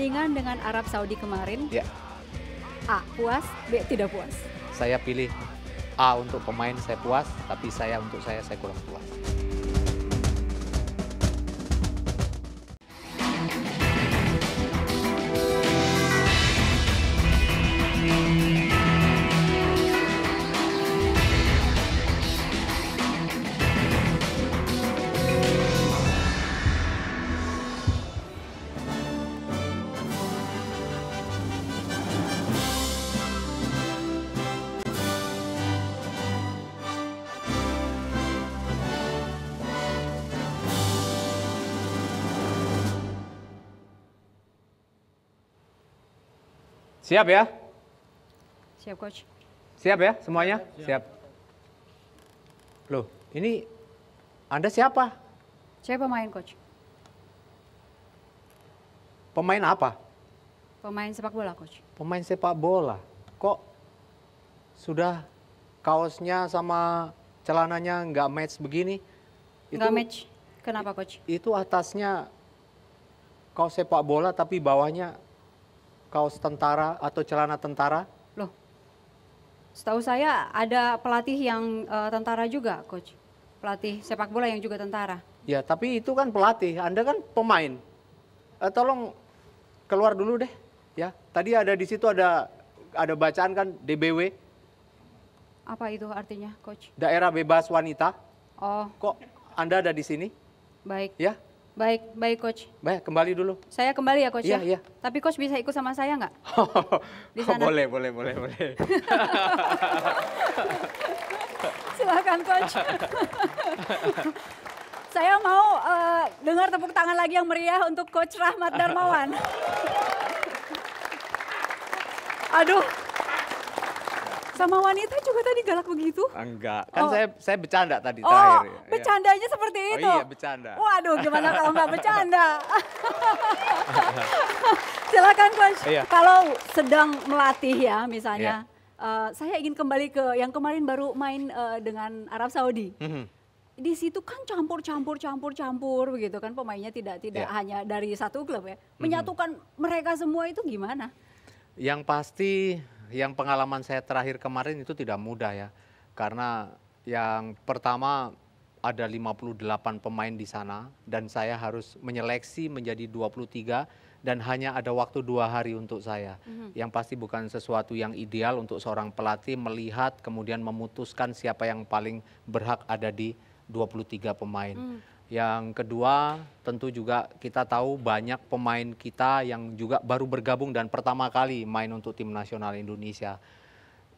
pertandingan dengan Arab Saudi kemarin? Ya. A. Puas, B. Tidak puas. Saya pilih A untuk pemain saya puas, tapi saya untuk saya saya kurang puas. Siap ya? Siap coach. Siap ya semuanya? Siap. siap. Loh, ini Anda siapa? Saya pemain coach. Pemain apa? Pemain sepak bola coach. Pemain sepak bola. Kok sudah kaosnya sama celananya nggak match begini? Nggak match. Kenapa coach? Itu atasnya kaos sepak bola tapi bawahnya kaos tentara atau celana tentara? Loh, setahu saya ada pelatih yang uh, tentara juga, coach. Pelatih sepak bola yang juga tentara. Ya, tapi itu kan pelatih. Anda kan pemain. Uh, tolong keluar dulu deh, ya. Tadi ada di situ ada ada bacaan kan DBW. Apa itu artinya, coach? Daerah Bebas Wanita. Oh. Kok Anda ada di sini? Baik. Ya, Baik, baik coach. Baik, kembali dulu. Saya kembali ya coach ya? iya, ya. Iya. Tapi coach bisa ikut sama saya nggak? Oh, Di sana. boleh, boleh, boleh, boleh. Silakan coach. saya mau uh, dengar tepuk tangan lagi yang meriah untuk coach Rahmat Darmawan. Aduh. Sama wanita juga tadi galak begitu? Enggak, kan oh. saya saya bercanda tadi oh, terakhir. Oh, bercandanya seperti oh, itu? Oh iya, bercanda. Waduh, gimana kalau nggak bercanda? Silakan coach. Iya. Kalau sedang melatih ya misalnya, iya. uh, saya ingin kembali ke yang kemarin baru main uh, dengan Arab Saudi. Mhm. di situ kan campur campur campur campur begitu kan pemainnya tidak tidak yeah. hanya dari satu klub ya mhm. menyatukan mm -hmm. mereka semua itu gimana? Yang pasti yang pengalaman saya terakhir kemarin itu tidak mudah ya. Karena yang pertama ada 58 pemain di sana dan saya harus menyeleksi menjadi 23 dan hanya ada waktu dua hari untuk saya. Mm-hmm. Yang pasti bukan sesuatu yang ideal untuk seorang pelatih melihat kemudian memutuskan siapa yang paling berhak ada di 23 pemain. Mm. Yang kedua, tentu juga kita tahu banyak pemain kita yang juga baru bergabung dan pertama kali main untuk tim nasional Indonesia.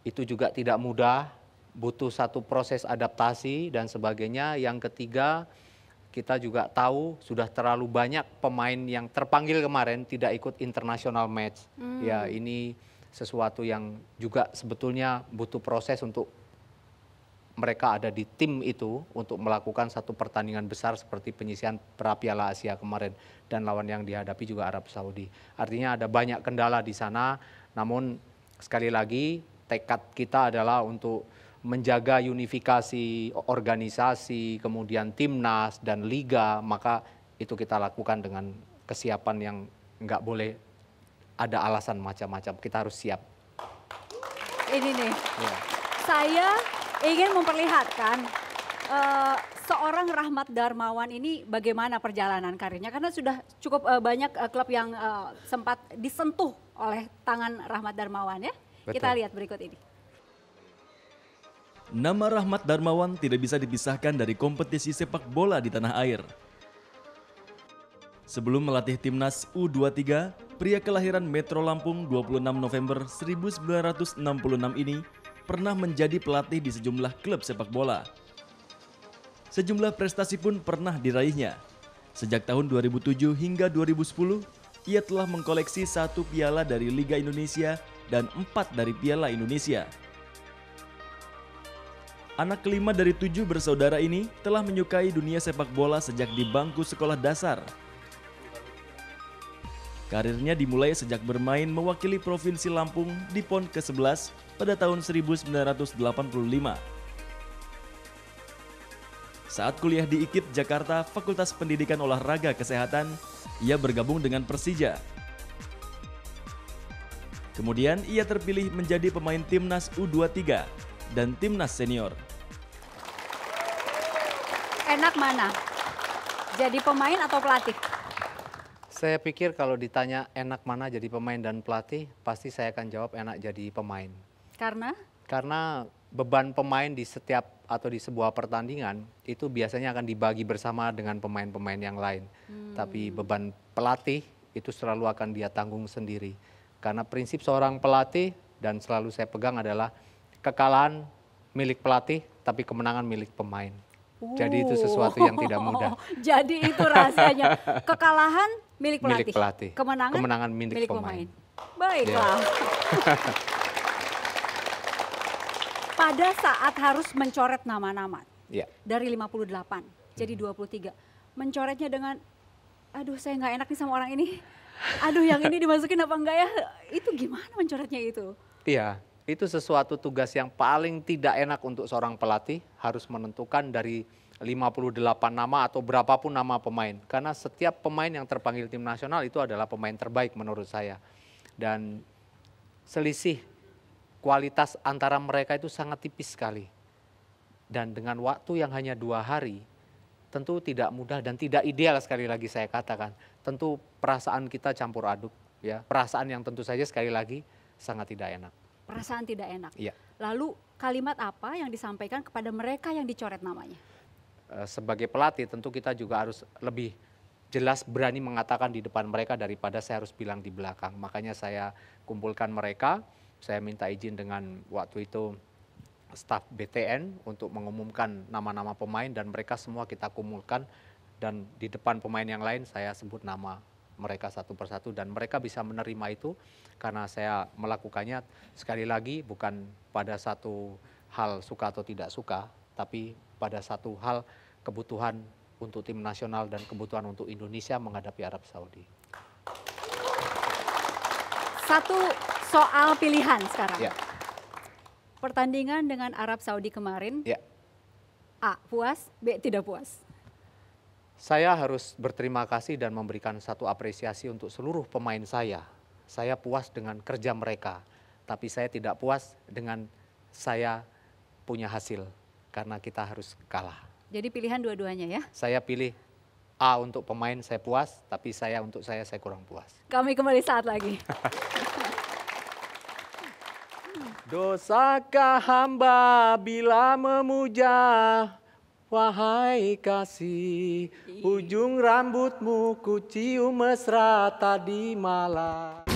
Itu juga tidak mudah, butuh satu proses adaptasi dan sebagainya. Yang ketiga, kita juga tahu sudah terlalu banyak pemain yang terpanggil kemarin tidak ikut internasional match. Hmm. Ya, ini sesuatu yang juga sebetulnya butuh proses untuk mereka ada di tim itu untuk melakukan satu pertandingan besar seperti penyisian Piala Asia kemarin dan lawan yang dihadapi juga Arab Saudi. Artinya ada banyak kendala di sana, namun sekali lagi tekad kita adalah untuk menjaga unifikasi organisasi, kemudian timnas dan liga, maka itu kita lakukan dengan kesiapan yang nggak boleh ada alasan macam-macam. Kita harus siap. Ini nih, ya. saya ingin memperlihatkan uh, seorang Rahmat Darmawan ini bagaimana perjalanan karirnya karena sudah cukup uh, banyak uh, klub yang uh, sempat disentuh oleh tangan Rahmat Darmawan ya. Betul. Kita lihat berikut ini. Nama Rahmat Darmawan tidak bisa dipisahkan dari kompetisi sepak bola di tanah air. Sebelum melatih timnas U23, pria kelahiran Metro Lampung 26 November 1966 ini pernah menjadi pelatih di sejumlah klub sepak bola. Sejumlah prestasi pun pernah diraihnya. Sejak tahun 2007 hingga 2010, ia telah mengkoleksi satu piala dari Liga Indonesia dan empat dari Piala Indonesia. Anak kelima dari tujuh bersaudara ini telah menyukai dunia sepak bola sejak di bangku sekolah dasar Karirnya dimulai sejak bermain mewakili Provinsi Lampung di PON ke-11 pada tahun 1985. Saat kuliah di IKIP Jakarta Fakultas Pendidikan Olahraga Kesehatan, ia bergabung dengan Persija. Kemudian ia terpilih menjadi pemain timnas U23 dan timnas senior. Enak mana? Jadi pemain atau pelatih? Saya pikir kalau ditanya enak mana jadi pemain dan pelatih, pasti saya akan jawab enak jadi pemain. Karena? Karena beban pemain di setiap atau di sebuah pertandingan itu biasanya akan dibagi bersama dengan pemain-pemain yang lain. Hmm. Tapi beban pelatih itu selalu akan dia tanggung sendiri. Karena prinsip seorang pelatih dan selalu saya pegang adalah kekalahan milik pelatih tapi kemenangan milik pemain. Uh. Jadi itu sesuatu yang tidak mudah. Jadi itu rahasianya. Kekalahan milik pelatih. Milik pelatih. Kemenangan, Kemenangan milik, milik pemain. pemain. Baiklah. Yeah. Pada saat harus mencoret nama-nama yeah. dari 58 hmm. jadi 23. Mencoretnya dengan aduh saya nggak enak nih sama orang ini. Aduh yang ini dimasukin apa enggak ya? Itu gimana mencoretnya itu? Iya, yeah. itu sesuatu tugas yang paling tidak enak untuk seorang pelatih harus menentukan dari 58 nama atau berapapun nama pemain. Karena setiap pemain yang terpanggil tim nasional itu adalah pemain terbaik menurut saya. Dan selisih kualitas antara mereka itu sangat tipis sekali. Dan dengan waktu yang hanya dua hari, tentu tidak mudah dan tidak ideal sekali lagi saya katakan. Tentu perasaan kita campur aduk. ya Perasaan yang tentu saja sekali lagi sangat tidak enak. Perasaan tidak enak? Iya. Lalu kalimat apa yang disampaikan kepada mereka yang dicoret namanya? Eh, sebagai pelatih tentu kita juga harus lebih jelas berani mengatakan di depan mereka daripada saya harus bilang di belakang. Makanya saya kumpulkan mereka, saya minta izin dengan waktu itu staf BTN untuk mengumumkan nama-nama pemain dan mereka semua kita kumpulkan dan di depan pemain yang lain saya sebut nama mereka satu persatu dan mereka bisa menerima itu karena saya melakukannya sekali lagi bukan pada satu hal suka atau tidak suka tapi pada satu hal kebutuhan untuk tim nasional dan kebutuhan untuk Indonesia menghadapi Arab Saudi. Satu soal pilihan sekarang. Ya. Pertandingan dengan Arab Saudi kemarin, ya. A. Puas, B. Tidak puas. Saya harus berterima kasih dan memberikan satu apresiasi untuk seluruh pemain saya. Saya puas dengan kerja mereka, tapi saya tidak puas dengan saya punya hasil karena kita harus kalah. Jadi pilihan dua-duanya ya? Saya pilih A untuk pemain saya puas, tapi saya untuk saya saya kurang puas. Kami kembali saat lagi. Dosakah hamba bila memuja Wahai kasih, ujung rambutmu ku cium mesra tadi malam.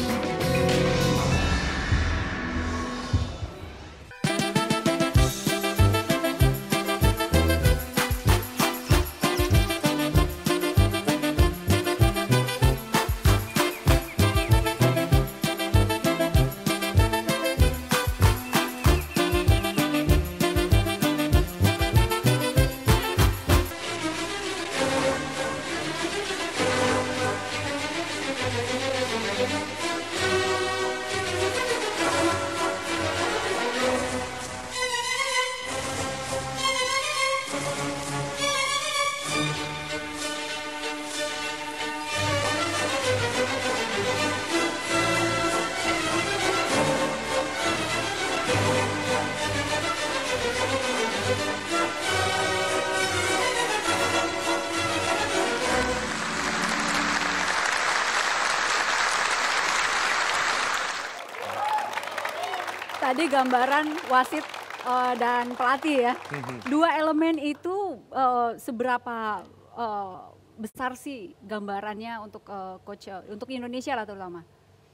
sekali gambaran wasit uh, dan pelatih ya. Mm-hmm. Dua elemen itu uh, seberapa uh, besar sih gambarannya untuk uh, coach uh, untuk Indonesia lah terutama?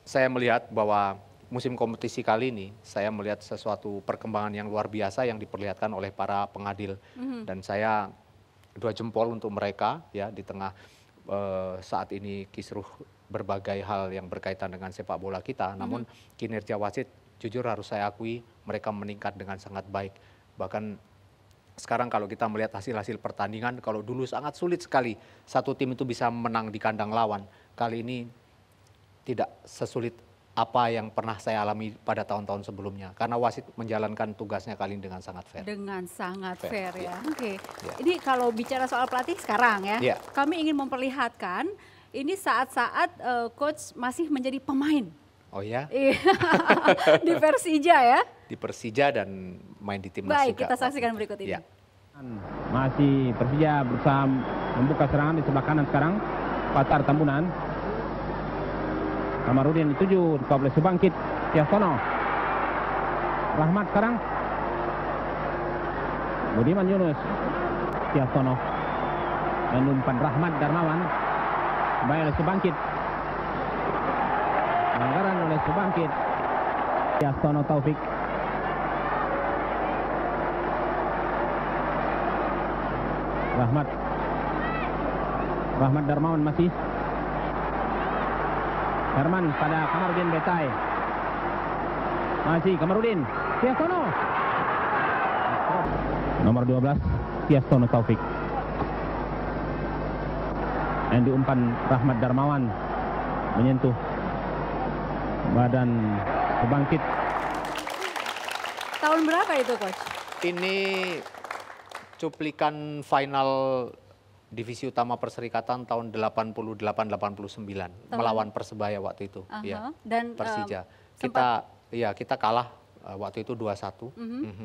Saya melihat bahwa musim kompetisi kali ini saya melihat sesuatu perkembangan yang luar biasa yang diperlihatkan oleh para pengadil mm-hmm. dan saya dua jempol untuk mereka ya di tengah uh, saat ini kisruh berbagai hal yang berkaitan dengan sepak bola kita. Namun mm-hmm. kinerja wasit jujur harus saya akui mereka meningkat dengan sangat baik. Bahkan sekarang kalau kita melihat hasil-hasil pertandingan, kalau dulu sangat sulit sekali satu tim itu bisa menang di kandang lawan. Kali ini tidak sesulit apa yang pernah saya alami pada tahun-tahun sebelumnya. Karena wasit menjalankan tugasnya kali ini dengan sangat fair. Dengan sangat fair, fair ya. ya. Oke. Okay. Ya. Ini kalau bicara soal pelatih sekarang ya, ya. kami ingin memperlihatkan ini saat-saat uh, coach masih menjadi pemain Oh ya? di Persija ya? Di Persija dan main di timnas Baik, juga. kita saksikan berikut ini. Ya. Masih Persija berusaha membuka serangan di sebelah kanan sekarang. Patar Tambunan. Kamarudin dituju, dicoba oleh Subangkit. Tiasono. Rahmat sekarang. Budiman Yunus. Tiasono. Menumpan Rahmat Darmawan. Bayar oleh Subangkit untuk bangkit. Yaksono Taufik. Rahmat. Rahmat Darmawan masih. Herman pada Kamarudin Betai. Masih Kamarudin. Tiastono. Nomor 12, Tiastono Taufik. Yang diumpan Rahmat Darmawan menyentuh Badan Kebangkit. Tahun berapa itu Coach? Ini cuplikan final divisi utama Perserikatan tahun 88-89 melawan Persebaya waktu itu, uh -huh. ya, dan Persija. Um, kita, ya kita kalah eh, waktu itu 2-1 uh -huh.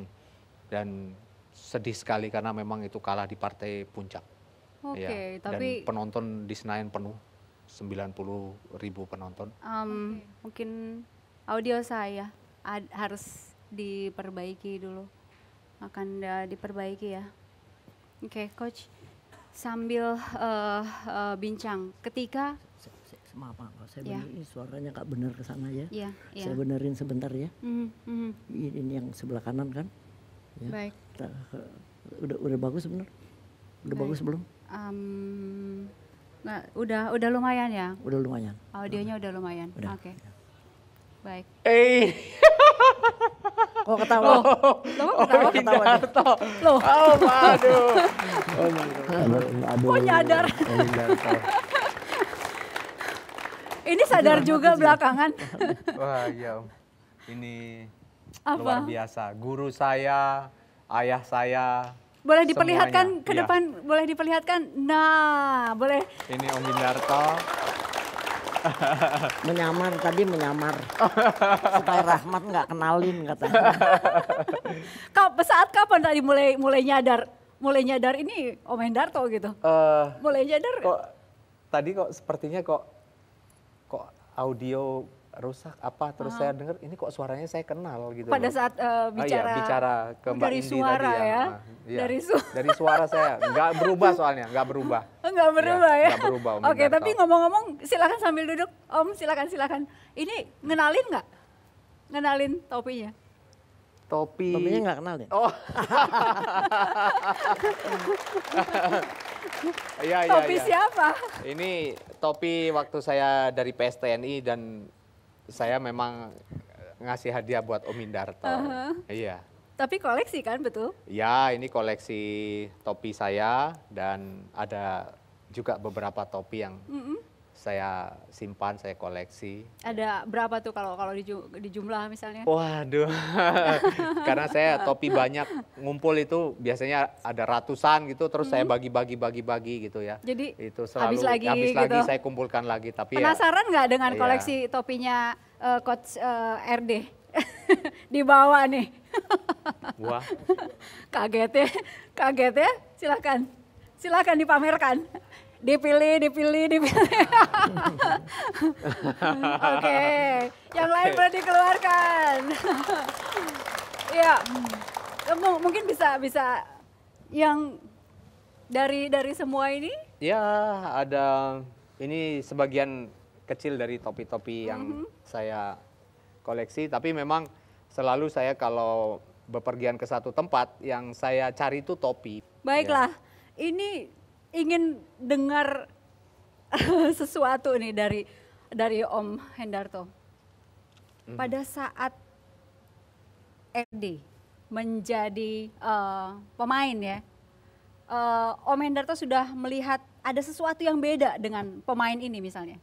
dan sedih sekali karena memang itu kalah di partai puncak. Oke, okay, ya. tapi penonton di Senayan penuh sembilan puluh ribu penonton? Um, Mungkin audio saya ad, harus diperbaiki dulu, akan da, diperbaiki ya. Oke, okay, coach, sambil uh, uh, bincang, ketika maaf maaf saya yeah. benerin suaranya nggak bener ke sana ya. Yeah, yeah. Saya benerin sebentar ya. Mm -hmm. ini, ini yang sebelah kanan kan? Ya. Baik. Kita, uh, udah udah bagus bener. Udah Baik. bagus belum? Um, Nah, udah udah lumayan ya. Udah lumayan. Audionya udah lumayan. Oke. Okay. Baik. Eh. Kok oh, ketawa? Oh, lo ketawa oh, ketawa Darto. Loh. Oh, aduh. Oh, aduh. Kok nyadar? Ini sadar juga belakangan. Wah, iya. Ini Apa? luar biasa. Guru saya, ayah saya, boleh diperlihatkan ke iya. depan, boleh diperlihatkan. Nah, boleh. Ini Om Windarto. menyamar tadi menyamar supaya Rahmat nggak kenalin kata Kau saat kapan tadi mulai mulai nyadar mulai nyadar ini Om Hendarto gitu? Uh, mulai nyadar? Kok, tadi kok sepertinya kok kok audio rusak apa terus ah. saya dengar ini kok suaranya saya kenal gitu pada loh. saat uh, eh, bicara oh, iya, bicara ke Mbak dari Indi suara tadi ya, ya. Iya. dari su dari suara saya nggak berubah soalnya nggak berubah nggak berubah ya, ya. Nggak berubah oke okay, tapi ngomong-ngomong silakan sambil duduk Om silakan silakan ini ngenalin nggak ngenalin topinya topi topinya nggak kenal ya oh ya, ya, topi ya. siapa ini topi waktu saya dari PSTNI dan saya memang ngasih hadiah buat Om Indarto. Uh -huh. Iya. Tapi koleksi kan betul? Ya, ini koleksi topi saya dan ada juga beberapa topi yang mm -hmm saya simpan, saya koleksi. Ada berapa tuh kalau kalau di jumlah misalnya? Waduh, karena saya topi banyak ngumpul itu biasanya ada ratusan gitu, terus -hmm. saya mm-hmm. bagi-bagi bagi-bagi gitu ya. Jadi itu selalu habis lagi, habis gitu. saya kumpulkan lagi. Tapi ya penasaran nggak ya, dengan iya. koleksi topinya uh, coach uh, eh, RD? bawah nih. Wah. Kaget ya, kaget ya. Silakan, silakan dipamerkan dipilih, dipilih, dipilih. Oke, okay. yang okay. lain boleh dikeluarkan. ya, mungkin bisa bisa yang dari dari semua ini? Ya, ada ini sebagian kecil dari topi-topi yang mm -hmm. saya koleksi, tapi memang selalu saya kalau bepergian ke satu tempat yang saya cari itu topi. Baiklah. Ya. Ini ingin dengar sesuatu nih dari dari Om Hendarto. Hmm. Pada saat RD menjadi uh, pemain ya, uh, Om Hendarto sudah melihat ada sesuatu yang beda dengan pemain ini misalnya.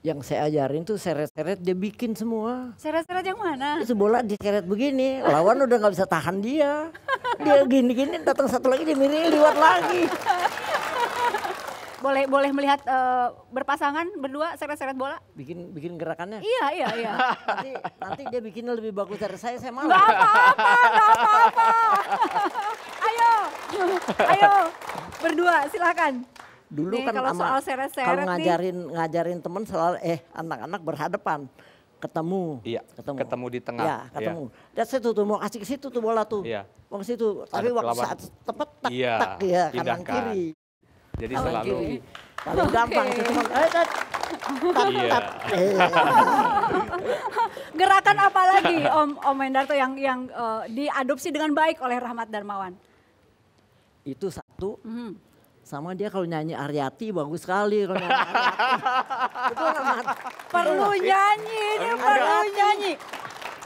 Yang saya ajarin tuh seret-seret dia bikin semua. Seret-seret yang mana? Sebola diseret begini, lawan udah nggak bisa tahan dia. dia gini-gini datang satu lagi dia miring luar lagi boleh boleh melihat uh, berpasangan berdua seret-seret bola bikin bikin gerakannya iya iya iya nanti, nanti dia bikinnya lebih bagus dari saya saya malu Gak apa-apa gak apa-apa ayo ayo berdua silakan dulu nih, kan kalau ama, soal seret-seret kalau ngajarin ngajarin temen selalu eh anak-anak berhadapan ketemu. Iya. Ketemu. Ketemu di tengah. Ya, ketemu. Jadi Dan situ tuh mau asik situ tuh bola tuh. Iya. Mau situ. Tapi waktu saat tepat tak ya, tak ya kanan kan. kiri. Jadi kanan selalu kiri. paling okay. gampang sih cuma eh, tak tak. iya. Gerakan apa lagi Om Om Endarto yang yang uh, diadopsi dengan baik oleh Rahmat Darmawan? Itu satu. Mm -hmm sama dia kalau nyanyi Aryati bagus sekali kalau nyanyi Aryati. Betul amat. Perlu iya. nyanyi, dia perlu nyanyi.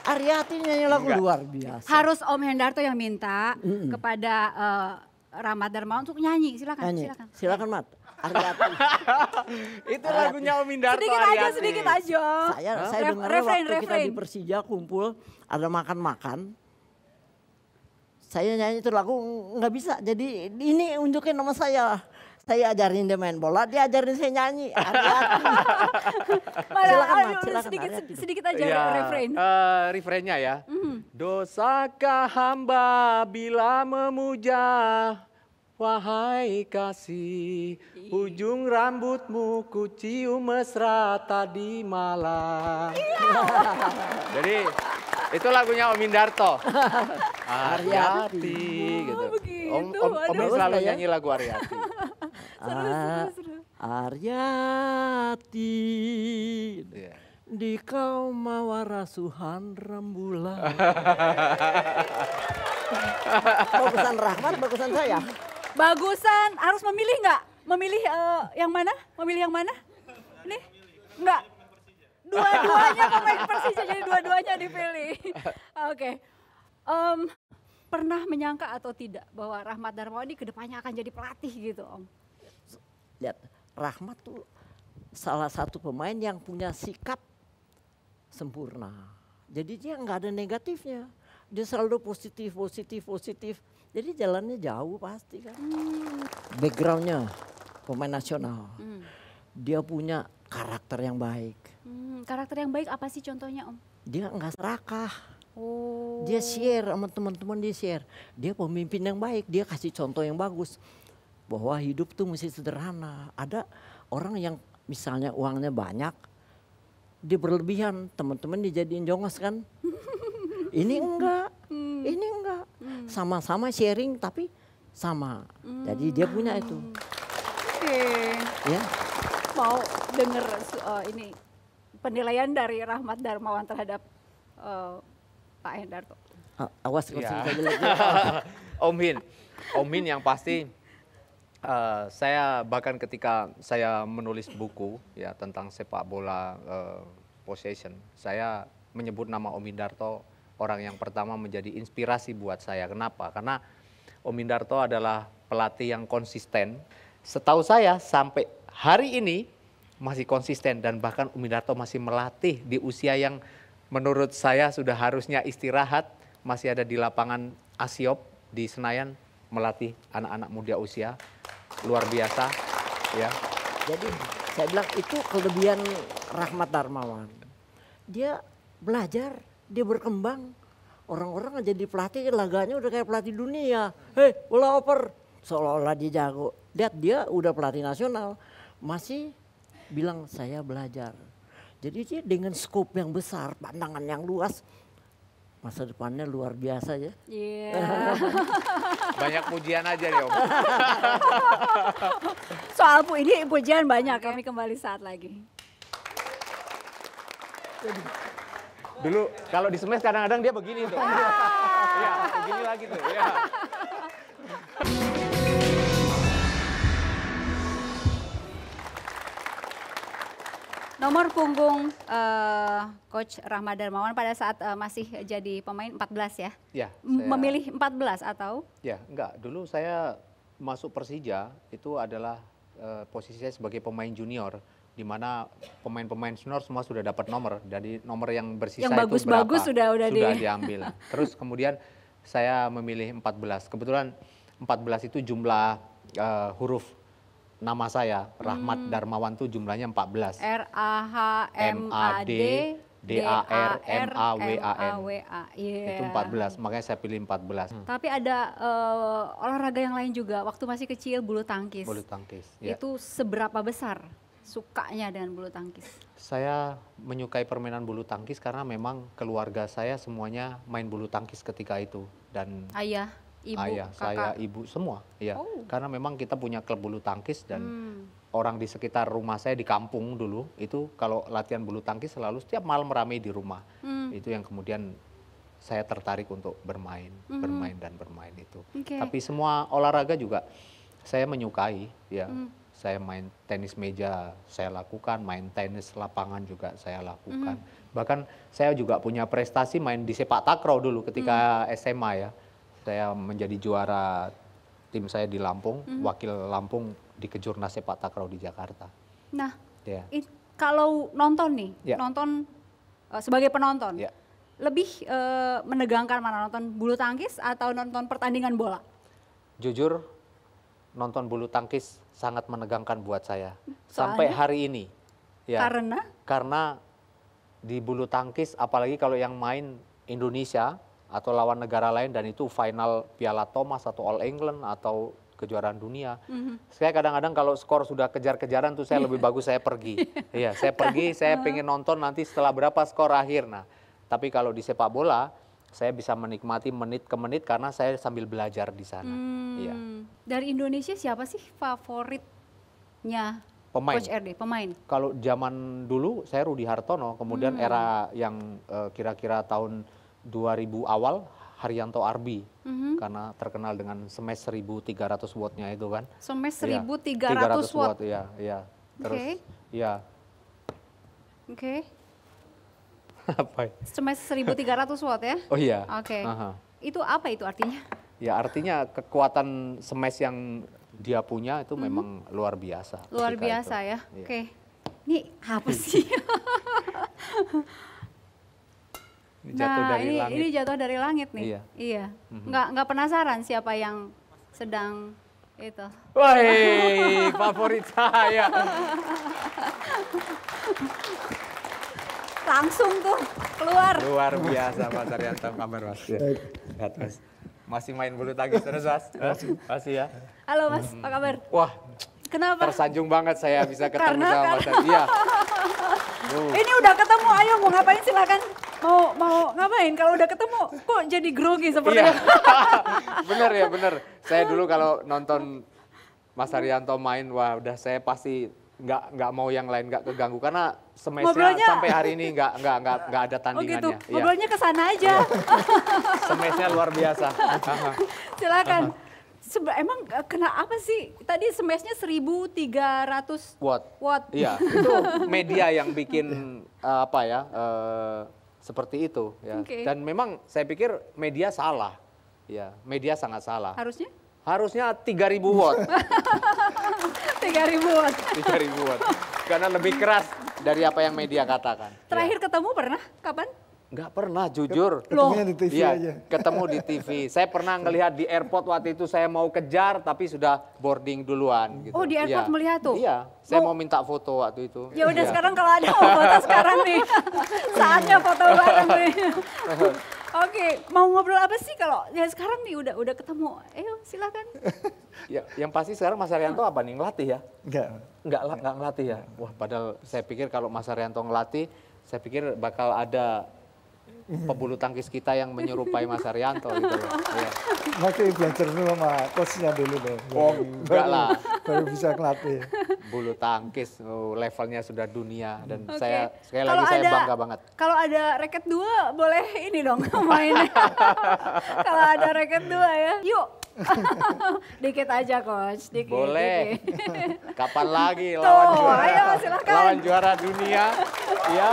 Aryati nyanyi lagu Enggak. luar biasa. Harus Om Hendarto yang minta mm -mm. kepada uh, eh, Ramad Darmawan untuk nyanyi. Silakan, nyanyi. silakan. Silakan Mat. Aryati. Itu Aryati. lagunya Om Indarto Sedikit Aryati. aja, sedikit aja. Saya, huh? saya dengar waktu refrain. kita di Persija kumpul ada makan-makan saya nyanyi itu lagu nggak bisa. Jadi ini unjukin nama saya. Saya ajarin dia main bola, dia ajarin saya nyanyi. silakan, ayo, silakan, sedikit, ayo. sedikit aja ya, refrain. Uh, refrainnya ya. Mm. Dosakah hamba bila memuja Wahai kasih, ujung rambutmu ku cium mesra tadi malam. Iya. Jadi itu lagunya Om Indarto. Aryati oh, gitu. om om, om selalu ya? nyanyi lagu Aryati. seru, seru, ah, seru. Aryati. Yeah. Di kau mawar asuhan rembulan. bagusan Rahmat, bagusan saya. Bagusan, harus memilih nggak? Memilih uh, yang mana? Memilih yang mana? Nih, nggak? Dua-duanya pemain Persija, jadi dua-duanya dipilih. Oke. Okay. Um, pernah menyangka atau tidak bahwa Rahmat Darmawan kedepannya akan jadi pelatih gitu Om? Lihat, Rahmat tuh salah satu pemain yang punya sikap sempurna. Jadi dia nggak ada negatifnya. Dia selalu positif, positif, positif. Jadi jalannya jauh pasti kan. Hmm. Backgroundnya pemain nasional. Hmm. Dia punya karakter yang baik. Hmm, karakter yang baik apa sih contohnya Om? Dia nggak serakah. Oh. Dia share sama teman-teman dia share. Dia pemimpin yang baik, dia kasih contoh yang bagus. Bahwa hidup tuh mesti sederhana. Ada orang yang misalnya uangnya banyak, dia berlebihan, teman-teman dijadiin jongos kan. ini enggak, hmm. ini enggak Hmm. sama-sama hmm. sharing tapi sama. Hmm. Jadi dia punya itu. Oke. Okay. Ya. Mau dengar uh, eh, ini penilaian dari Rahmat Darmawan terhadap uh, Pak Hendarto. Ah, awas iya. kalau ya. Om Hin, Om Hin yang pasti uh, saya bahkan ketika saya menulis buku ya tentang sepak bola uh, possession, saya menyebut nama Om Hindarto orang yang pertama menjadi inspirasi buat saya. Kenapa? Karena Om Indarto adalah pelatih yang konsisten. Setahu saya sampai hari ini masih konsisten dan bahkan Om Indarto masih melatih di usia yang menurut saya sudah harusnya istirahat, masih ada di lapangan Asiop di Senayan melatih anak-anak muda usia luar biasa ya. Jadi saya bilang itu kelebihan Rahmat Darmawan. Dia belajar dia berkembang. Orang-orang jadi pelatih laganya udah kayak pelatih dunia. Hei, bola oper. Seolah-olah dia jago. Lihat dia udah pelatih nasional. Masih bilang saya belajar. Jadi dia dengan skop yang besar, pandangan yang luas, masa depannya luar biasa ya. Iya. Yeah. banyak pujian aja ya Om. Soal bu ini pujian banyak, kami kembali saat lagi. Dulu kalau di smash kadang-kadang dia begini tuh. Ah. Iya, iya, begini lagi tuh. Ya. Nomor punggung uh, Coach Rahmat Darmawan pada saat uh, masih jadi pemain 14 ya? Ya. Saya, Memilih 14 atau? Ya, enggak. Dulu saya masuk Persija itu adalah uh, posisi sebagai pemain junior di mana pemain-pemain senior semua sudah dapat nomor. Jadi nomor yang bersisa yang bagus, itu berapa bagus sudah sudah di... diambil. Terus kemudian saya memilih 14. Kebetulan 14 itu jumlah uh, huruf nama saya Rahmat hmm. Darmawan itu jumlahnya 14. R A H M A D D A R M A W A N. Yeah. Itu 14, iya. makanya saya pilih 14. Hmm. Tapi ada uh, olahraga yang lain juga waktu masih kecil bulu tangkis. Bulu tangkis. Ya. Itu seberapa besar sukanya dengan bulu tangkis? Saya menyukai permainan bulu tangkis karena memang keluarga saya semuanya main bulu tangkis ketika itu dan ayah, ibu, ayah, kakak. saya, ibu semua, ya. Oh. Karena memang kita punya klub bulu tangkis dan hmm. orang di sekitar rumah saya di kampung dulu itu kalau latihan bulu tangkis selalu setiap malam ramai di rumah. Hmm. Itu yang kemudian saya tertarik untuk bermain, hmm bermain dan bermain itu. Okay. Tapi semua olahraga juga saya menyukai, ya. Hmm saya main tenis meja saya lakukan, main tenis lapangan juga saya lakukan. Mm. Bahkan saya juga punya prestasi main di sepak takraw dulu ketika mm. SMA ya. Saya menjadi juara tim saya di Lampung, mm. wakil Lampung di kejurnas sepak takraw di Jakarta. Nah, ya. it, kalau nonton nih, ya. nonton uh, sebagai penonton. Ya. Lebih uh, menegangkan mana nonton bulu tangkis atau nonton pertandingan bola? Jujur nonton bulu tangkis sangat menegangkan buat saya Soalnya, sampai hari ini. Ya, karena? Karena di bulu tangkis, apalagi kalau yang main Indonesia atau lawan negara lain dan itu final Piala Thomas atau All England atau kejuaraan dunia. Mm -hmm. Saya kadang-kadang kalau skor sudah kejar-kejaran tuh saya lebih bagus saya pergi. Iya, saya pergi, saya ah. pengen nonton nanti setelah berapa skor akhir. Nah, tapi kalau di sepak bola saya bisa menikmati menit ke menit karena saya sambil belajar di sana. Hmm. Iya. Dari Indonesia siapa sih favoritnya pemain. Coach RD, pemain. Kalau zaman dulu saya Rudi Hartono, kemudian hmm. era yang eh, kira-kira uh, tahun 2000 awal Haryanto Arbi hmm karena terkenal dengan semes 1300 wattnya itu kan. Semes ya, 1300 watt. watt ya, ya. Terus okay. ya. Oke. Iya. Okay. apa? Cuma ya? 1300 watt ya? Oh iya. Oke. Okay. Itu apa itu artinya? Ya artinya kekuatan semes yang dia punya itu -hmm. memang luar biasa. Luar biasa itu. ya. Iya. Oke. Okay. Ini apa sih? ini jatuh nah, dari ini, langit. ini jatuh dari langit nih. Iya. iya. Mm -hmm. Nggak nggak penasaran siapa yang sedang itu. Wah, favorit saya. langsung tuh keluar. Luar biasa Mas Arianto, kamar Mas. Lihat Mas. Masih main bulu tangkis terus Mas. Masih, ya. Halo Mas, apa kabar? Wah, Kenapa? Tersanjung banget saya bisa ketemu karena, sama Mas Iya. Uh. Ini udah ketemu, ayo mau ngapain silahkan. Mau mau ngapain kalau udah ketemu kok jadi grogi seperti iya. itu. bener ya bener. Saya dulu kalau nonton Mas Arianto main, wah udah saya pasti nggak nggak mau yang lain nggak keganggu karena semesnya sampai hari ini nggak nggak nggak nggak ada tandingannya. Oh gitu. Iya. Ngobrolnya ke sana aja. Iya. semesnya luar biasa. Silakan. Seba emang eh, kena apa sih? Tadi semesnya 1300 watt. Watt. Iya, itu media yang bikin uh, apa ya? Uh, seperti itu ya. Okay. Dan memang saya pikir media salah. Ya, media sangat salah. Harusnya? Harusnya 3000 watt tiga ribuan. Tiga ribuan. Karena lebih keras dari apa yang media katakan. Terakhir ya. ketemu pernah? Kapan? Gak pernah, jujur. Ketemunya di TV ya, aja. Ketemu di TV. Saya pernah ngelihat di airport waktu itu saya mau kejar tapi sudah boarding duluan. Gitu. Oh di airport ya. melihat tuh? Iya, saya mau... Oh. mau minta foto waktu itu. Ya udah ya. sekarang kalau ada mau foto sekarang nih. Saatnya foto bareng nih. Iya. Oke, mau ngobrol apa sih kalau ya sekarang nih udah udah ketemu. eh silakan. ya, yang pasti sekarang Mas Arianto apa nih ngelatih ya? Enggak. Enggak enggak ngelatih ya. Wah, padahal saya pikir kalau Mas Arianto ngelatih, saya pikir bakal ada Mhm. pebulu tangkis kita yang menyerupai Mas Arianto gitu loh. Ya. Makanya influencer dulu sama coachnya dulu deh. Oh, enggak lah. Baru bisa ngelatih. Bulu tangkis oh, levelnya sudah dunia dan okay. saya sekali lagi ada, saya bangga banget. Kalau ada raket dua boleh ini dong mainnya. kalau ada raket dua ya. Yuk. dikit aja coach, dikit. Boleh. Dikit. Kapan lagi lawan Tuh, juara? Ayo, silahkan. Lawan juara dunia. ya.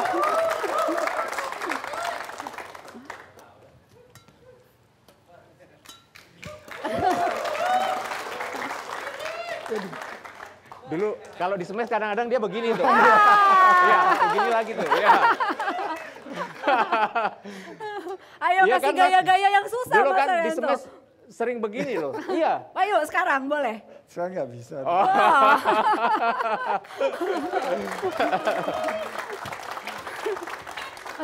Dulu kalau di semes kadang-kadang dia begini tuh. Ah. Iya, begini lagi tuh. Ya. Ayo ya kasih kan, gaya-gaya kan, yang susah Dulu kan di semes sering begini loh. iya. Ayo sekarang boleh. Saya nggak bisa. Oh. oh.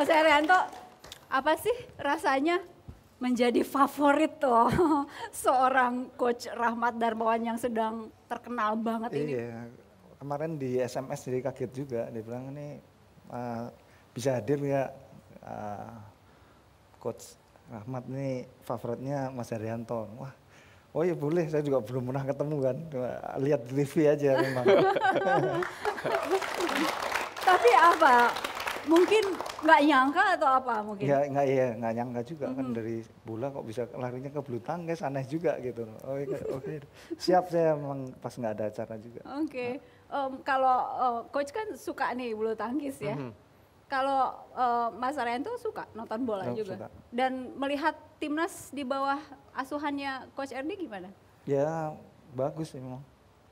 Mas Arianto, apa sih rasanya menjadi favorit loh seorang coach Rahmat Darmawan yang sedang terkenal banget iya. ini. Iya, kemarin di SMS jadi kaget juga, dia bilang ini uh, bisa hadir ya uh, coach Rahmat ini favoritnya Mas Haryanto. Wah, oh iya boleh, saya juga belum pernah ketemu kan, lihat di TV aja memang. Tapi apa, mungkin nggak nyangka atau apa mungkin? Ya nggak ya nggak nyangka juga mm -hmm. kan dari bola kok bisa larinya ke bulu tangkis aneh juga gitu. Oh, iya, oke okay, siap saya memang pas nggak ada acara juga. Oke okay. nah. um, kalau uh, coach kan suka nih bulu tangkis ya. Mm -hmm. Kalau uh, Mas Arianto suka nonton bola oh, juga suka. dan melihat timnas di bawah asuhannya Coach Erdi gimana? Ya bagus sih memang.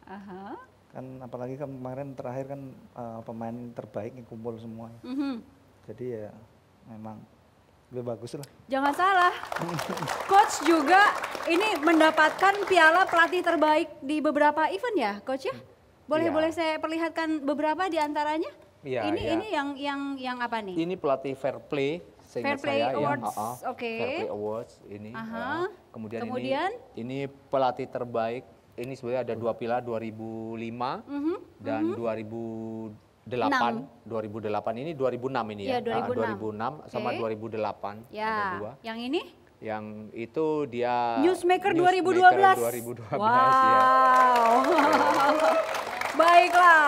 Aha. Kan apalagi kan kemarin terakhir kan uh, pemain terbaik yang kumpul semua Mm -hmm. Jadi ya memang lebih bagus lah. Jangan salah, coach juga ini mendapatkan piala pelatih terbaik di beberapa event ya, coach ya? Boleh ya. boleh saya perlihatkan beberapa di antaranya? Ya, ini ya. ini yang yang yang apa nih? Ini pelatih fair play Fair Play saya ya. Awards. oke. uh, uh, okay. Fair Play Awards ini. Uh -huh. uh, kemudian, kemudian ini ini pelatih terbaik. Ini sebenarnya ada dua pilar 2005 uh -huh. dan mhm. uh -huh. 2008 2008 ini 2006 ini ya. ya 2006. Ah, 2006 sama 2008 ya. ada dua. Yang ini? Yang itu dia Newsmaker, Newsmaker 2012. 2012 ya. wow. ya. Baiklah.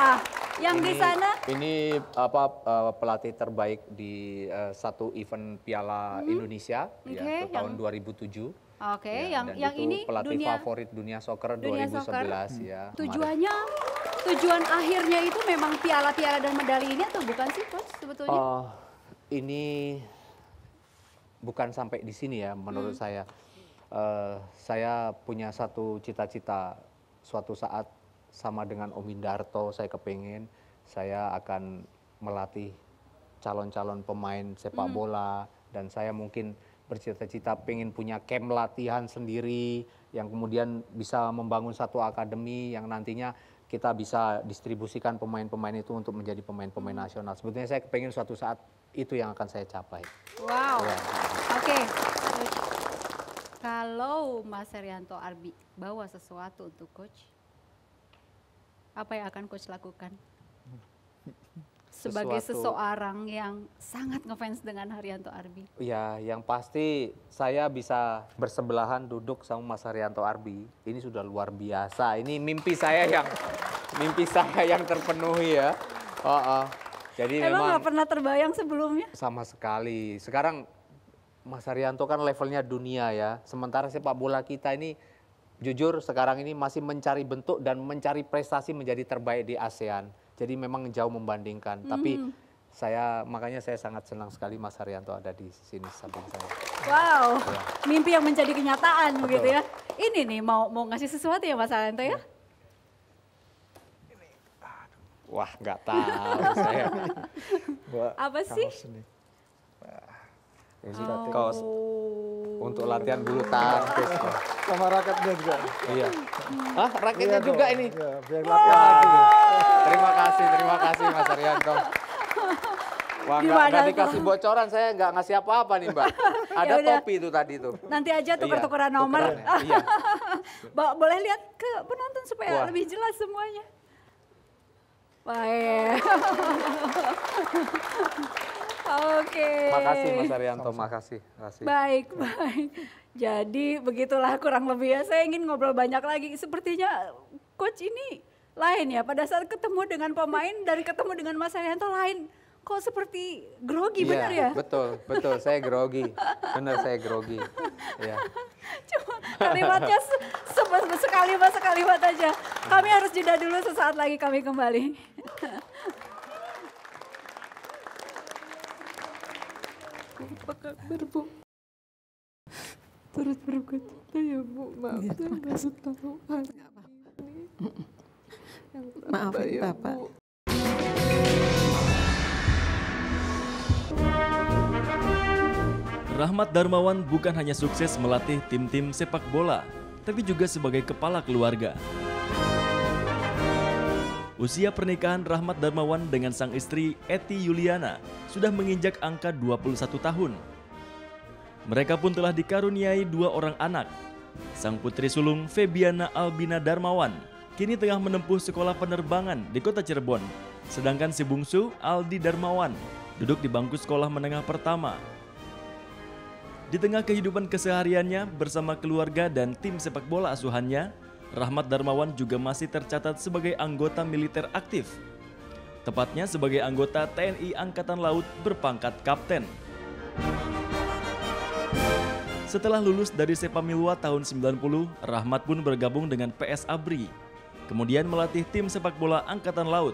Yang ini, di sana ini apa uh, pelatih terbaik di uh, satu event Piala hmm. Indonesia okay, ya, tahun yang... 2007. Oke, okay, ya, yang yang ini pelatih dunia, favorit dunia soccer dunia 2011 soccer. ya. Tujuannya kemarin. tujuan akhirnya itu memang piala-piala dan medali ini atau bukan sih, Coach sebetulnya? Oh, ini bukan sampai di sini ya menurut hmm. saya. Uh, saya punya satu cita-cita suatu saat sama dengan Om Indarto saya kepingin saya akan melatih calon-calon pemain sepak hmm. bola dan saya mungkin bercita cita pengen punya camp latihan sendiri yang kemudian bisa membangun satu akademi yang nantinya kita bisa distribusikan pemain-pemain itu untuk menjadi pemain-pemain hmm. nasional. Sebetulnya saya kepengen suatu saat itu yang akan saya capai. Wow. Ya. Oke. Okay. Kalau Mas Herianto Arbi bawa sesuatu untuk coach, apa yang akan coach lakukan? sebagai sesuatu. seseorang yang sangat ngefans dengan Haryanto Arbi? Ya, yang pasti saya bisa bersebelahan duduk sama Mas Haryanto Arbi. Ini sudah luar biasa. Ini mimpi saya yang mimpi saya yang terpenuhi ya. Oh, oh. Jadi Emang memang gak pernah terbayang sebelumnya? Sama sekali. Sekarang Mas Haryanto kan levelnya dunia ya. Sementara sepak bola kita ini jujur sekarang ini masih mencari bentuk dan mencari prestasi menjadi terbaik di ASEAN. Jadi memang jauh membandingkan. Hmm. Tapi saya makanya saya sangat senang sekali Mas Haryanto ada di sini samping saya. Wow, ya. mimpi yang menjadi kenyataan Betul. begitu ya. Ini nih mau mau ngasih sesuatu ya Mas Haryanto ya? Wah, nggak tahu saya. Apa sih? Ini. oh. kaos untuk latihan bulu tangkis. Sama raketnya juga. Iya. Hah, raketnya iya juga ini. Iya, biar latihan lagi. Terima kasih, terima kasih Mas Arianto. Wah, Gimana gak, dikasih bocoran, saya nggak ngasih apa-apa nih Mbak. Ada ya topi itu tadi tuh. Nanti aja tuker-tukeran iya, nomor. Ya. iya. Boleh lihat ke penonton supaya Wah. lebih jelas semuanya. Baik. Oke. Makasih Mas Arianto, makasih. makasih. Baik, baik. Jadi begitulah kurang lebih ya. Saya ingin ngobrol banyak lagi. Sepertinya coach ini lain ya. Pada saat ketemu dengan pemain dari ketemu dengan Mas Arianto lain. Kok seperti grogi iya, benar ya? Betul, betul. Saya grogi. Benar saya grogi. Ya. Cuma kalimatnya se sekalimat sekalimat aja. Kami harus jeda dulu sesaat lagi kami kembali. apa kabar bu turut berduka cita ya bu maaf ya, saya nggak tahu hal ini maaf ya, bapak bu. Rahmat Darmawan bukan hanya sukses melatih tim-tim sepak bola, tapi juga sebagai kepala keluarga. Usia pernikahan Rahmat Darmawan dengan sang istri Eti Yuliana sudah menginjak angka 21 tahun. Mereka pun telah dikaruniai dua orang anak. Sang putri sulung Febiana Albina Darmawan kini tengah menempuh sekolah penerbangan di kota Cirebon. Sedangkan si bungsu Aldi Darmawan duduk di bangku sekolah menengah pertama. Di tengah kehidupan kesehariannya bersama keluarga dan tim sepak bola asuhannya, Rahmat Darmawan juga masih tercatat sebagai anggota militer aktif. Tepatnya sebagai anggota TNI Angkatan Laut berpangkat kapten. Setelah lulus dari Sepamilwa tahun 90, Rahmat pun bergabung dengan PS Abri, kemudian melatih tim sepak bola Angkatan Laut.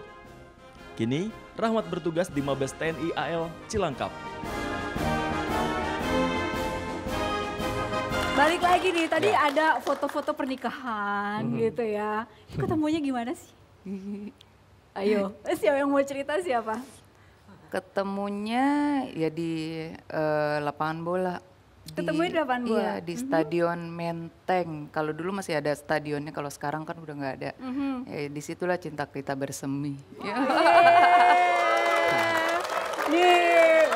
Kini, Rahmat bertugas di Mabes TNI AL Cilangkap. Balik lagi nih, tadi ya. ada foto-foto pernikahan -hmm. gitu ya. Ketemunya gimana sih? Ayo, siapa yang mau cerita siapa? Ketemunya ya di uh, lapangan bola. Ketemunya di lapangan bola? Iya, di -hmm. Stadion Menteng. Kalau dulu masih ada stadionnya, kalau sekarang kan udah nggak ada. Mm -hmm. ya, disitulah cinta kita bersemi. Oh, iya. yeah. Nih,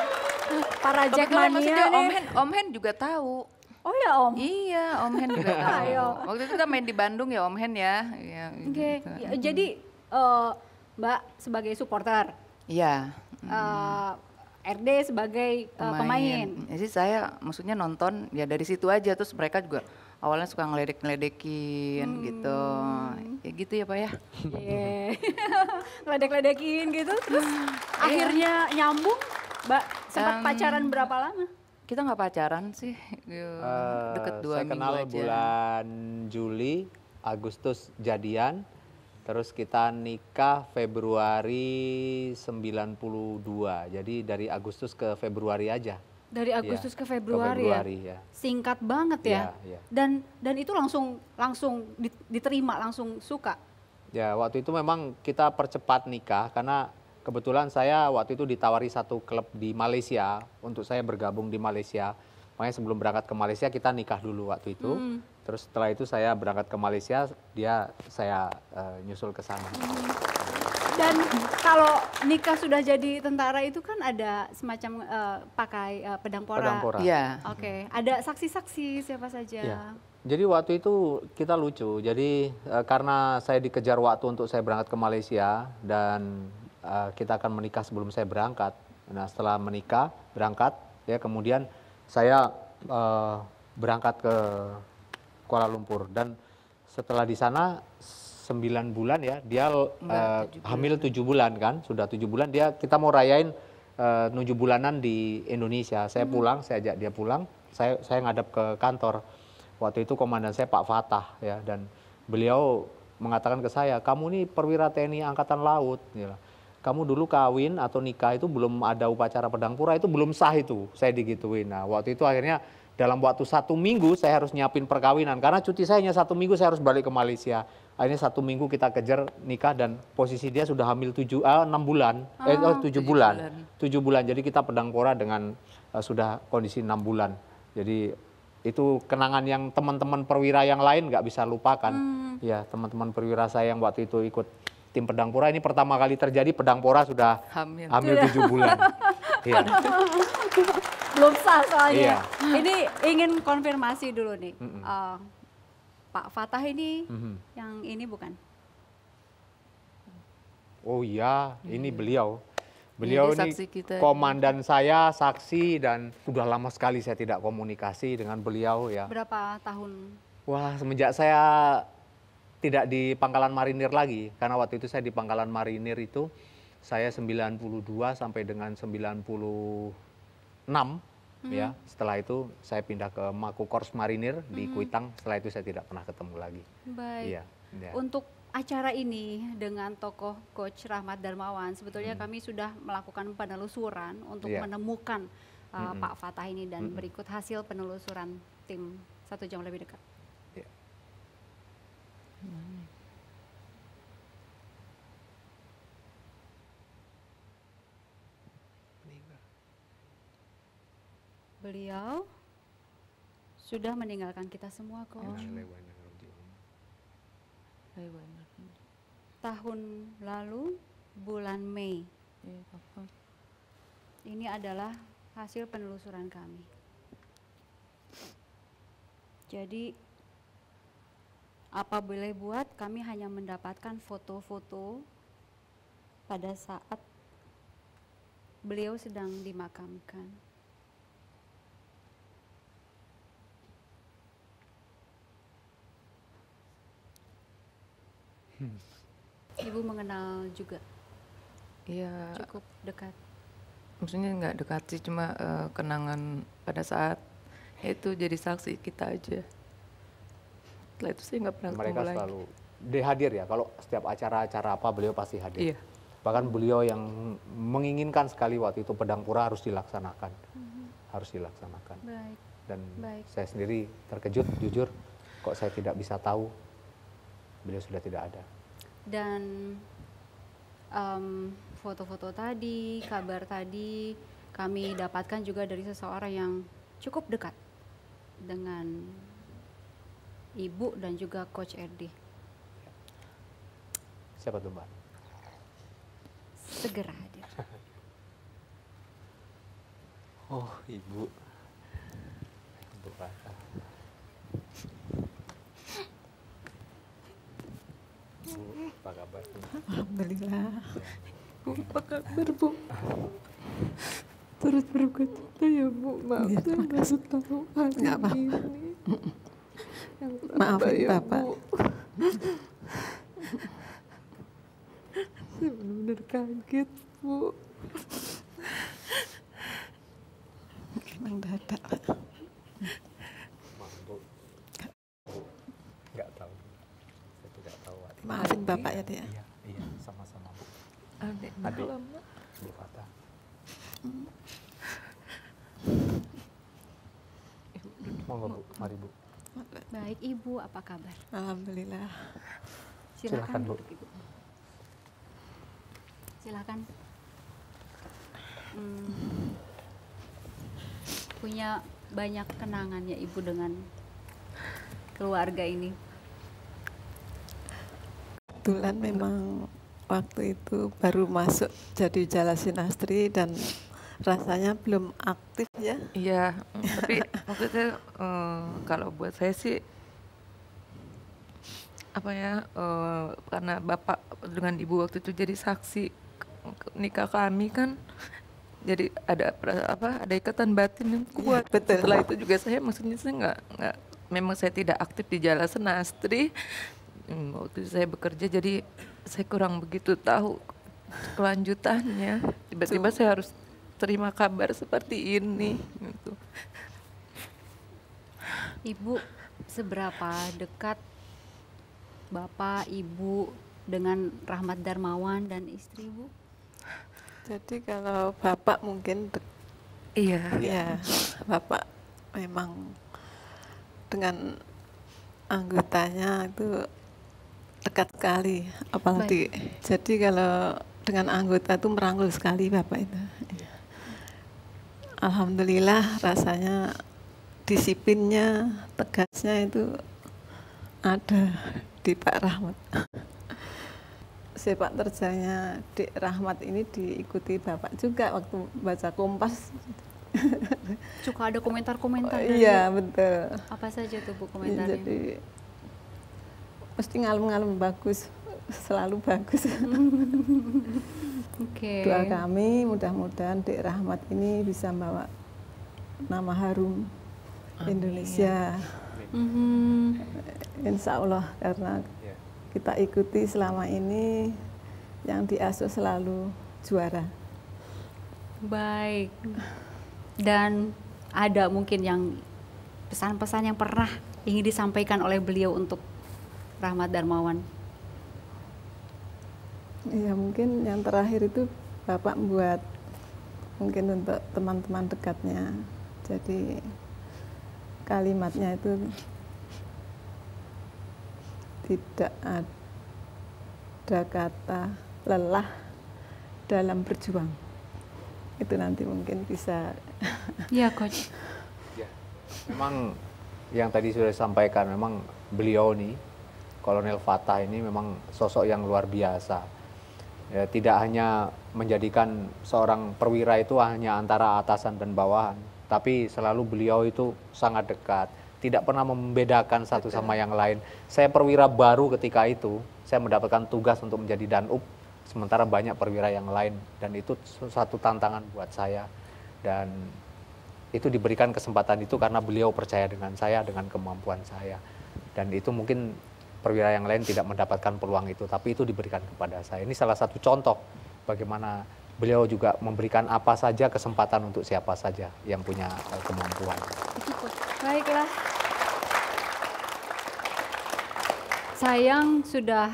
para Jackmania Om Hen, Om Hen juga tahu. Oh ya Om. Iya, Om Hen juga tahu. Ayo. Waktu itu kita main di Bandung ya Om Hen ya. Iya. Gitu. Oke. Okay. Gitu. Ya, jadi uh, Mbak sebagai supporter. Iya. Hmm. Uh, eh, RD sebagai eh, pemain. Uh, pemain. Jadi saya maksudnya nonton ya dari situ aja terus mereka juga awalnya suka ngeledek-ngeledekin hmm. gitu. Ya gitu ya Pak ya. Iya. Ngeledek-ngeledekin gitu terus iya. akhirnya nyambung Mbak sempat um, pacaran berapa lama? Kita nggak pacaran sih, uh, deket dua saya minggu kenal aja. bulan Juli, Agustus jadian, terus kita nikah Februari 92, jadi dari Agustus ke Februari aja. Dari iya, Agustus ya, ke Februari, ke Februari ya? ya. Singkat banget ya. ya, ya. Dan dan itu langsung langsung diterima, langsung suka. Ya, waktu itu memang kita percepat nikah karena kebetulan saya waktu itu ditawari satu klub di Malaysia untuk saya bergabung di Malaysia. Makanya sebelum berangkat ke Malaysia kita nikah dulu waktu itu. Hmm. Terus setelah itu saya berangkat ke Malaysia, dia saya uh, nyusul ke sana. Hmm dan kalau nikah sudah jadi tentara itu kan ada semacam uh, pakai uh, pedang pora. Pedang pora. Yeah. Oke, okay. ada saksi-saksi siapa saja. Yeah. Jadi waktu itu kita lucu. Jadi uh, karena saya dikejar waktu untuk saya berangkat ke Malaysia dan Eh, kita akan menikah sebelum saya berangkat. Nah setelah menikah berangkat ya kemudian saya uh, berangkat ke Kuala Lumpur dan setelah di sana sembilan bulan ya dia uh, hamil tujuh bulan kan sudah tujuh bulan dia kita mau rayain uh, bulanan di Indonesia. Saya hmm. pulang, saya ajak dia pulang. Saya saya ngadap ke kantor. Waktu itu komandan saya Pak Fatah ya dan beliau mengatakan ke saya, "Kamu ini perwira TNI angkatan laut." gitu kamu dulu kawin atau nikah itu belum ada upacara pedang pura itu belum sah itu saya digituin nah waktu itu akhirnya dalam waktu satu minggu saya harus nyiapin perkawinan karena cuti saya hanya satu minggu saya harus balik ke Malaysia akhirnya satu minggu kita kejar nikah dan posisi dia sudah hamil tujuh eh, enam bulan eh, ah, eh tujuh, tujuh bulan. bulan tujuh bulan jadi kita pedang pura dengan uh, sudah kondisi enam bulan jadi itu kenangan yang teman-teman perwira yang lain nggak bisa lupakan hmm. ya teman-teman perwira saya yang waktu itu ikut tim Pedang Pora. Ini pertama kali terjadi Pedang Pora sudah hamil, hamil 7 iya. bulan. ya. Belum sah soalnya. Iya. Ini ingin konfirmasi dulu nih. Mm -mm. Uh, Pak Fatah ini mm -hmm. yang ini bukan? Oh iya, hmm. ini beliau. Beliau ini, ini kita. komandan saya, saksi dan sudah lama sekali saya tidak komunikasi dengan beliau ya. Berapa tahun? Wah, semenjak saya tidak di Pangkalan Marinir lagi karena waktu itu saya di Pangkalan Marinir itu saya 92 sampai dengan 96 hmm. ya. Setelah itu saya pindah ke makukors Kors Marinir di hmm. Kuitang. Setelah itu saya tidak pernah ketemu lagi. Baik. Iya. Ya. Untuk acara ini dengan tokoh Coach Rahmat Darmawan sebetulnya hmm. kami sudah melakukan penelusuran untuk ya. menemukan uh, -hmm. Pak Fatah ini dan -hmm. berikut hasil penelusuran tim satu jam lebih dekat. Beliau sudah meninggalkan kita semua kok. Iya, Tahun lalu bulan Mei. Iya, Ini adalah hasil penelusuran kami. Jadi apa boleh buat kami hanya mendapatkan foto-foto pada saat beliau sedang dimakamkan. Hmm. Ibu mengenal juga. Iya. Cukup dekat. Maksudnya nggak dekat sih, cuma uh, kenangan pada saat itu jadi saksi kita aja setelah itu saya nggak pernah mereka selalu lagi. dia hadir ya kalau setiap acara-acara apa beliau pasti hadir iya. bahkan beliau yang menginginkan sekali waktu itu pedang pura harus dilaksanakan mm-hmm. harus dilaksanakan Baik. dan Baik. saya sendiri terkejut jujur kok saya tidak bisa tahu beliau sudah tidak ada dan um, foto-foto tadi kabar tadi kami dapatkan juga dari seseorang yang cukup dekat dengan Ibu dan juga Coach Erdi. Siapa tuh Mbak? Segera hadir. oh, Ibu. Ibu Bu, apa kabar? Alhamdulillah. Bu, apa kabar, Bu? Turut berduka cita ya, Bu. Maaf, saya nggak tahu hari Nggak apa-apa. Maafin ya, Bapak. Saya benar-benar kaget, Bu. Emang dadak. Pak. Enggak tahu. Saya tidak tahu. Maafin Bapak ya, Dek. Ya? Iya, iya, sama-sama. Adik, Adik. lama. Bu Fatah. Hmm. Monggo, Bu. Mari, Bu. Baik Ibu, apa kabar? Alhamdulillah. Silakan, Silakan Bu. Ibu. Silakan. Hmm. Punya banyak kenangan ya Ibu dengan keluarga ini. Kebetulan memang waktu itu baru masuk jadi jala dan rasanya belum aktif ya iya tapi maksudnya um, kalau buat saya sih apa ya uh, karena bapak dengan ibu waktu itu jadi saksi nikah kami kan jadi ada apa ada ikatan batin yang iya, kuat ya, betul. setelah itu juga saya maksudnya saya nggak nggak memang saya tidak aktif di jalan senastri hmm, waktu saya bekerja jadi saya kurang begitu tahu kelanjutannya tiba-tiba saya harus terima kabar seperti ini gitu. Ibu seberapa dekat Bapak, Ibu dengan Rahmat Darmawan dan istri Ibu? Jadi kalau Bapak mungkin iya, iya. Bapak memang dengan anggotanya itu dekat sekali apalagi Baik. jadi kalau dengan anggota itu merangkul sekali Bapak itu alhamdulillah rasanya disiplinnya tegasnya itu ada di Pak Rahmat sepak terjangnya di Rahmat ini diikuti Bapak juga waktu baca Kompas Cukup ada komentar-komentar oh, iya betul apa saja tuh bu iya, komentarnya jadi mesti ngalem-ngalem bagus selalu bagus Okay. Doa kami mudah-mudahan Dek Rahmat ini bisa membawa nama harum Amin. Indonesia. mm Insya Allah karena iya. kita ikuti selama ini yang diasuh selalu juara. Baik. Dan ada mungkin yang pesan-pesan yang pernah ingin disampaikan oleh beliau untuk Rahmat Darmawan ya mungkin yang terakhir itu bapak membuat mungkin untuk teman-teman dekatnya jadi kalimatnya itu tidak ada kata lelah dalam berjuang itu nanti mungkin bisa Iya coach ya. memang yang tadi sudah disampaikan memang beliau nih Kolonel Fatah ini memang sosok yang luar biasa ya, tidak hanya menjadikan seorang perwira itu hanya antara atasan dan bawahan, tapi selalu beliau itu sangat dekat, tidak pernah membedakan satu sama yang lain. Saya perwira baru ketika itu, saya mendapatkan tugas untuk menjadi danup, sementara banyak perwira yang lain, dan itu satu tantangan buat saya. Dan itu diberikan kesempatan itu karena beliau percaya dengan saya, dengan kemampuan saya. Dan itu mungkin perwira yang lain tidak mendapatkan peluang itu, tapi itu diberikan kepada saya. Ini salah satu contoh bagaimana beliau juga memberikan apa saja kesempatan untuk siapa saja yang punya eh, kemampuan. Baiklah. Sayang sudah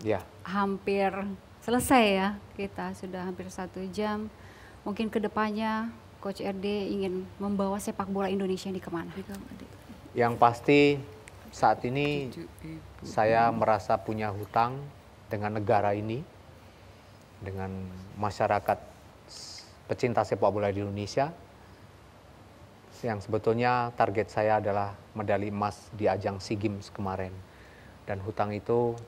ya. hampir selesai ya kita sudah hampir satu jam. Mungkin kedepannya Coach RD ingin membawa sepak bola Indonesia ini kemana? Yang pasti saat ini saya merasa punya hutang dengan negara ini, dengan masyarakat pecinta sepak bola di Indonesia. Yang sebetulnya target saya adalah medali emas di ajang SEA Games kemarin. Dan hutang itu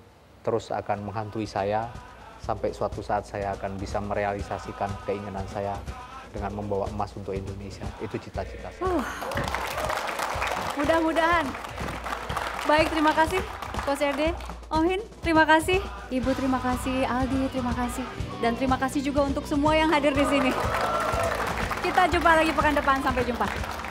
terus akan menghantui saya sampai suatu saat saya akan bisa merealisasikan keinginan saya dengan membawa emas untuk Indonesia. Itu cita-cita saya. Uh, mudah-mudahan Baik, terima kasih Coach RD. Ohin, terima kasih. Ibu, terima kasih. Aldi, terima kasih. Dan terima kasih juga untuk semua yang hadir di sini. Kita jumpa lagi pekan depan. Sampai jumpa.